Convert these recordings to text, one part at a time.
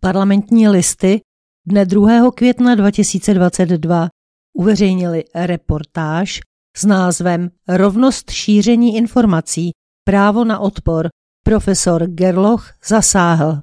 parlamentní listy dne 2. května 2022 uveřejnili reportáž s názvem Rovnost šíření informací právo na odpor profesor Gerloch zasáhl.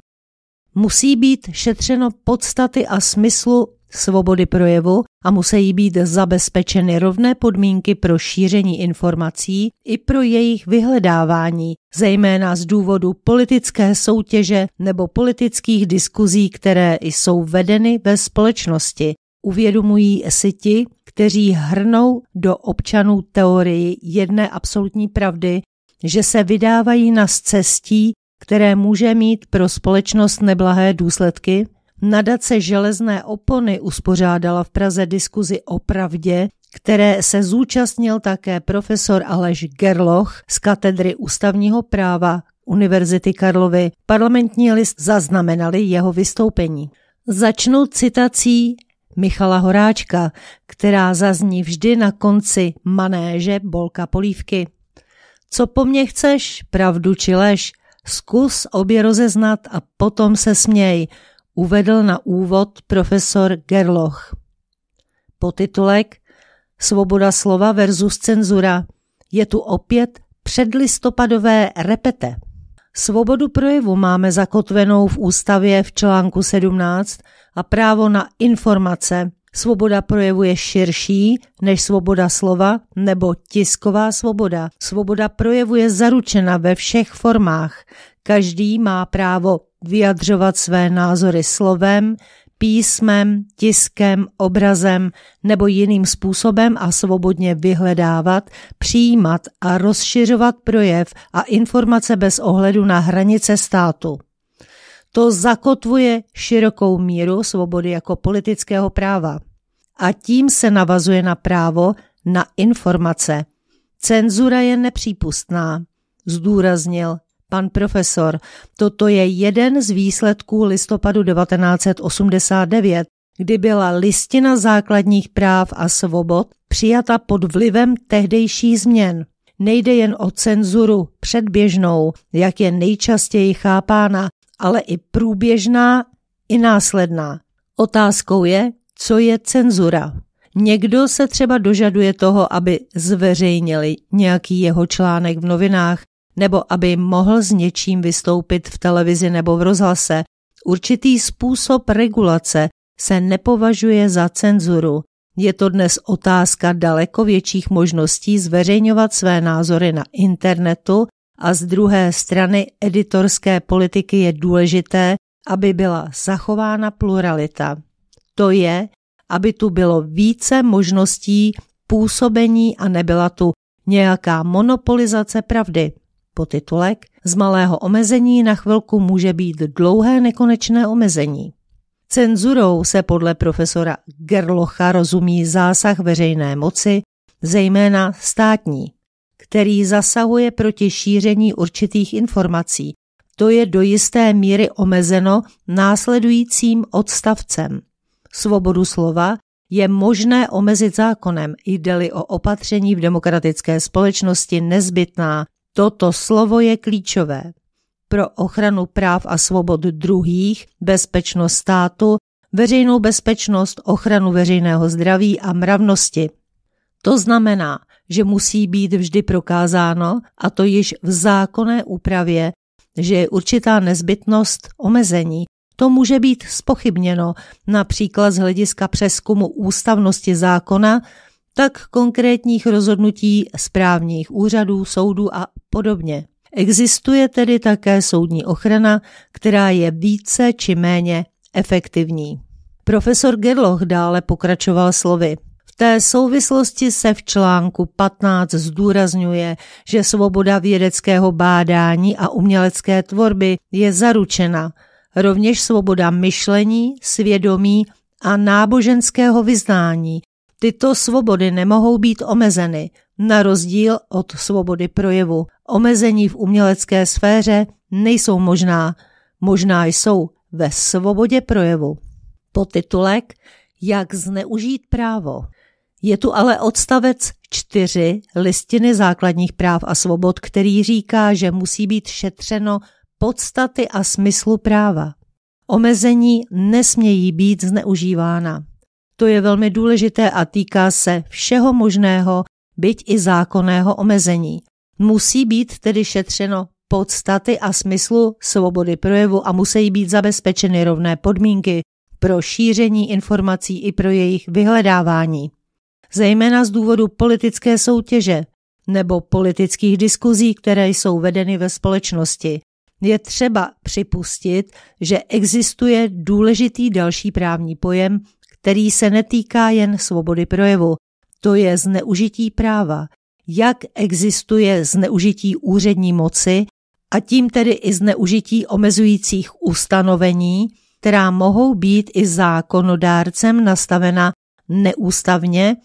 Musí být šetřeno podstaty a smyslu svobody projevu a musí být zabezpečeny rovné podmínky pro šíření informací i pro jejich vyhledávání, zejména z důvodu politické soutěže nebo politických diskuzí, které jsou vedeny ve společnosti. Uvědomují si ti, kteří hrnou do občanů teorii jedné absolutní pravdy, že se vydávají na cestí, které může mít pro společnost neblahé důsledky, Nadace železné opony uspořádala v Praze diskuzi o pravdě, které se zúčastnil také profesor Aleš Gerloch z katedry ústavního práva Univerzity Karlovy. Parlamentní list zaznamenali jeho vystoupení. Začnu citací Michala Horáčka, která zazní vždy na konci manéže Bolka Polívky. Co po mně chceš, pravdu či lež, zkus obě rozeznat a potom se směj uvedl na úvod profesor Gerloch. Potitulek Svoboda slova versus cenzura je tu opět předlistopadové repete. Svobodu projevu máme zakotvenou v ústavě v článku 17 a právo na informace Svoboda projevu je širší než svoboda slova nebo tisková svoboda. Svoboda projevu je zaručena ve všech formách. Každý má právo vyjadřovat své názory slovem, písmem, tiskem, obrazem nebo jiným způsobem a svobodně vyhledávat, přijímat a rozšiřovat projev a informace bez ohledu na hranice státu. To zakotvuje širokou míru svobody jako politického práva. A tím se navazuje na právo na informace. Cenzura je nepřípustná, zdůraznil pan profesor. Toto je jeden z výsledků listopadu 1989, kdy byla listina základních práv a svobod přijata pod vlivem tehdejší změn. Nejde jen o cenzuru předběžnou, jak je nejčastěji chápána, ale i průběžná, i následná. Otázkou je, co je cenzura. Někdo se třeba dožaduje toho, aby zveřejnili nějaký jeho článek v novinách, nebo aby mohl s něčím vystoupit v televizi nebo v rozhlase. Určitý způsob regulace se nepovažuje za cenzuru. Je to dnes otázka daleko větších možností zveřejňovat své názory na internetu a z druhé strany editorské politiky je důležité, aby byla zachována pluralita. To je, aby tu bylo více možností působení a nebyla tu nějaká monopolizace pravdy. Potitulek z malého omezení na chvilku může být dlouhé nekonečné omezení. Cenzurou se podle profesora Gerlocha rozumí zásah veřejné moci, zejména státní který zasahuje proti šíření určitých informací. To je do jisté míry omezeno následujícím odstavcem. Svobodu slova je možné omezit zákonem, jde-li o opatření v demokratické společnosti nezbytná. Toto slovo je klíčové. Pro ochranu práv a svobod druhých, bezpečnost státu, veřejnou bezpečnost, ochranu veřejného zdraví a mravnosti. To znamená, že musí být vždy prokázáno, a to již v zákonné úpravě, že je určitá nezbytnost omezení. To může být spochybněno, například z hlediska přeskumu ústavnosti zákona, tak konkrétních rozhodnutí správních úřadů, soudů a podobně. Existuje tedy také soudní ochrana, která je více či méně efektivní. Profesor Gerloch dále pokračoval slovy té souvislosti se v článku 15 zdůrazňuje, že svoboda vědeckého bádání a umělecké tvorby je zaručena, rovněž svoboda myšlení, svědomí a náboženského vyznání. Tyto svobody nemohou být omezeny, na rozdíl od svobody projevu. Omezení v umělecké sféře nejsou možná, možná jsou ve svobodě projevu. Potitulek Jak zneužít právo. Je tu ale odstavec 4 listiny základních práv a svobod, který říká, že musí být šetřeno podstaty a smyslu práva. Omezení nesmějí být zneužívána. To je velmi důležité a týká se všeho možného, byť i zákonného omezení. Musí být tedy šetřeno podstaty a smyslu svobody projevu a musí být zabezpečeny rovné podmínky pro šíření informací i pro jejich vyhledávání zejména z důvodu politické soutěže nebo politických diskuzí, které jsou vedeny ve společnosti. Je třeba připustit, že existuje důležitý další právní pojem, který se netýká jen svobody projevu. To je zneužití práva. Jak existuje zneužití úřední moci a tím tedy i zneužití omezujících ustanovení, která mohou být i zákonodárcem nastavena neústavně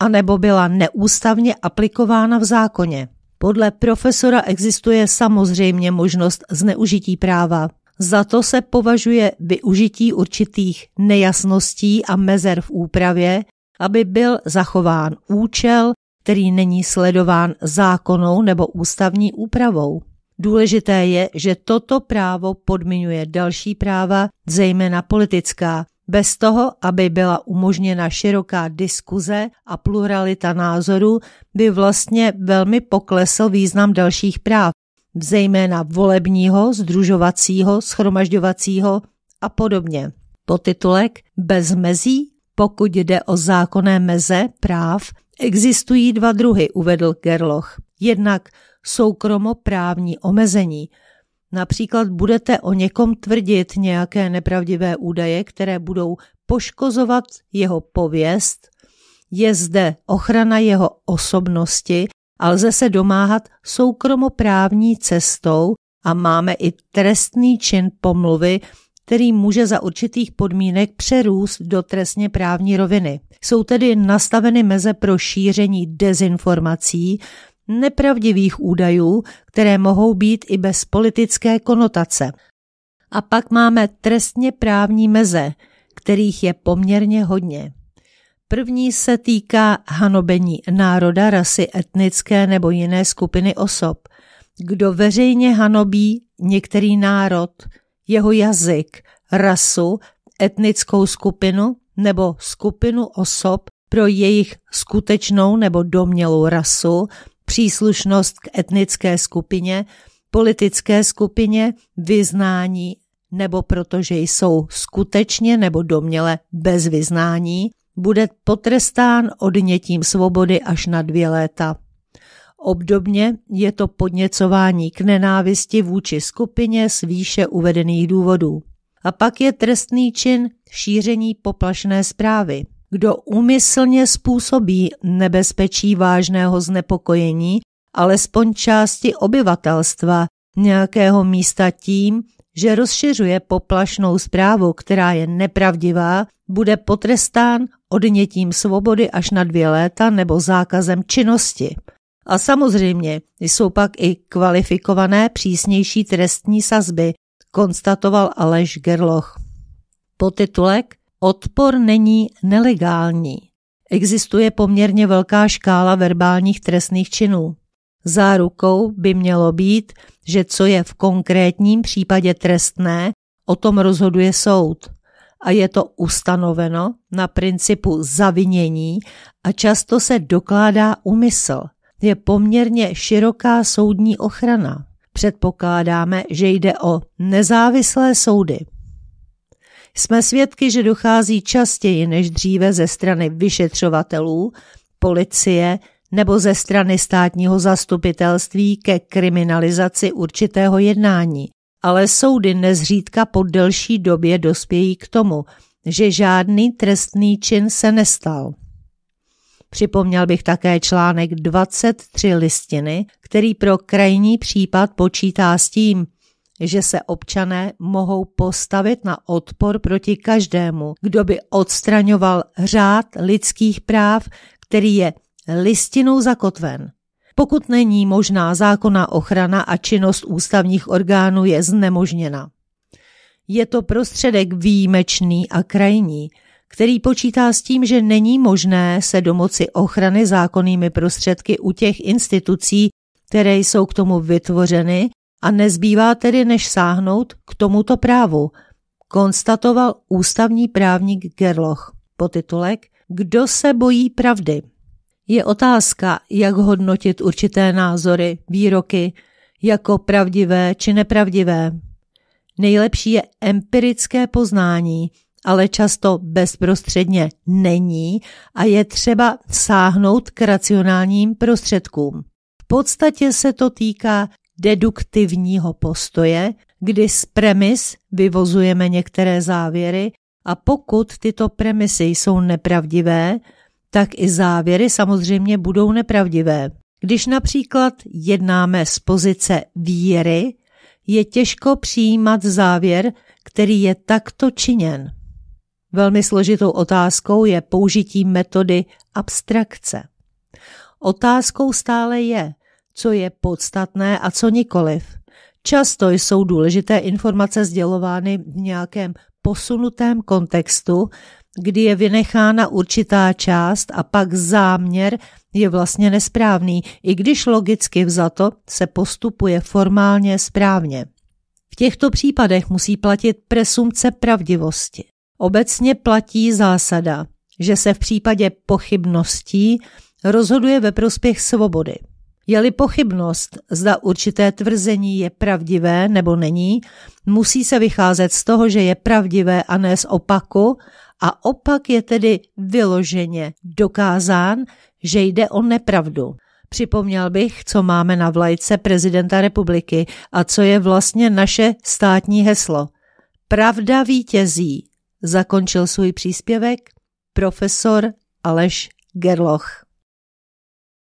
anebo byla neústavně aplikována v zákoně. Podle profesora existuje samozřejmě možnost zneužití práva. Za to se považuje využití určitých nejasností a mezer v úpravě, aby byl zachován účel, který není sledován zákonou nebo ústavní úpravou. Důležité je, že toto právo podmiňuje další práva, zejména politická, bez toho, aby byla umožněna široká diskuze a pluralita názorů, by vlastně velmi poklesl význam dalších práv, zejména volebního, združovacího, schromažďovacího a podobně. Potitulek Bez mezí, pokud jde o zákonné meze práv, existují dva druhy, uvedl Gerloch. Jednak soukromoprávní omezení, Například budete o někom tvrdit nějaké nepravdivé údaje, které budou poškozovat jeho pověst, je zde ochrana jeho osobnosti a lze se domáhat soukromoprávní cestou a máme i trestný čin pomluvy, který může za určitých podmínek přerůst do trestně právní roviny. Jsou tedy nastaveny meze pro šíření dezinformací, nepravdivých údajů, které mohou být i bez politické konotace. A pak máme trestně právní meze, kterých je poměrně hodně. První se týká hanobení národa, rasy, etnické nebo jiné skupiny osob. Kdo veřejně hanobí některý národ, jeho jazyk, rasu, etnickou skupinu nebo skupinu osob pro jejich skutečnou nebo domělou rasu, příslušnost k etnické skupině, politické skupině, vyznání nebo protože jsou skutečně nebo domněle bez vyznání, bude potrestán odnětím svobody až na dvě léta. Obdobně je to podněcování k nenávisti vůči skupině z výše uvedených důvodů. A pak je trestný čin šíření poplašné zprávy. Kdo úmyslně způsobí nebezpečí vážného znepokojení, alespoň části obyvatelstva nějakého místa tím, že rozšiřuje poplašnou zprávu, která je nepravdivá, bude potrestán odnětím svobody až na dvě léta nebo zákazem činnosti. A samozřejmě jsou pak i kvalifikované přísnější trestní sazby, konstatoval Aleš Gerloch. Podtitulek Odpor není nelegální. Existuje poměrně velká škála verbálních trestných činů. Zárukou by mělo být, že co je v konkrétním případě trestné, o tom rozhoduje soud. A je to ustanoveno na principu zavinění a často se dokládá úmysl. Je poměrně široká soudní ochrana. Předpokládáme, že jde o nezávislé soudy. Jsme svědky, že dochází častěji než dříve ze strany vyšetřovatelů, policie nebo ze strany státního zastupitelství ke kriminalizaci určitého jednání, ale soudy nezřídka po delší době dospějí k tomu, že žádný trestný čin se nestal. Připomněl bych také článek 23 listiny, který pro krajní případ počítá s tím, že se občané mohou postavit na odpor proti každému, kdo by odstraňoval řád lidských práv, který je listinou zakotven. Pokud není možná zákonná ochrana a činnost ústavních orgánů je znemožněna. Je to prostředek výjimečný a krajní, který počítá s tím, že není možné se domoci ochrany zákonnými prostředky u těch institucí, které jsou k tomu vytvořeny a nezbývá tedy než sáhnout k tomuto právu, konstatoval ústavní právník Gerloch potitulek Kdo se bojí pravdy? Je otázka, jak hodnotit určité názory, výroky jako pravdivé či nepravdivé. Nejlepší je empirické poznání, ale často bezprostředně není a je třeba sáhnout k racionálním prostředkům. V podstatě se to týká deduktivního postoje, kdy z premis vyvozujeme některé závěry a pokud tyto premisy jsou nepravdivé, tak i závěry samozřejmě budou nepravdivé. Když například jednáme z pozice víry, je těžko přijímat závěr, který je takto činěn. Velmi složitou otázkou je použití metody abstrakce. Otázkou stále je, co je podstatné a co nikoliv. Často jsou důležité informace sdělovány v nějakém posunutém kontextu, kdy je vynechána určitá část a pak záměr je vlastně nesprávný, i když logicky vzato se postupuje formálně správně. V těchto případech musí platit presumce pravdivosti. Obecně platí zásada, že se v případě pochybností rozhoduje ve prospěch svobody. Je-li pochybnost, zda určité tvrzení je pravdivé nebo není, musí se vycházet z toho, že je pravdivé a ne z opaku, a opak je tedy vyloženě dokázán, že jde o nepravdu. Připomněl bych, co máme na vlajce prezidenta republiky a co je vlastně naše státní heslo. Pravda vítězí, zakončil svůj příspěvek profesor Aleš Gerloch.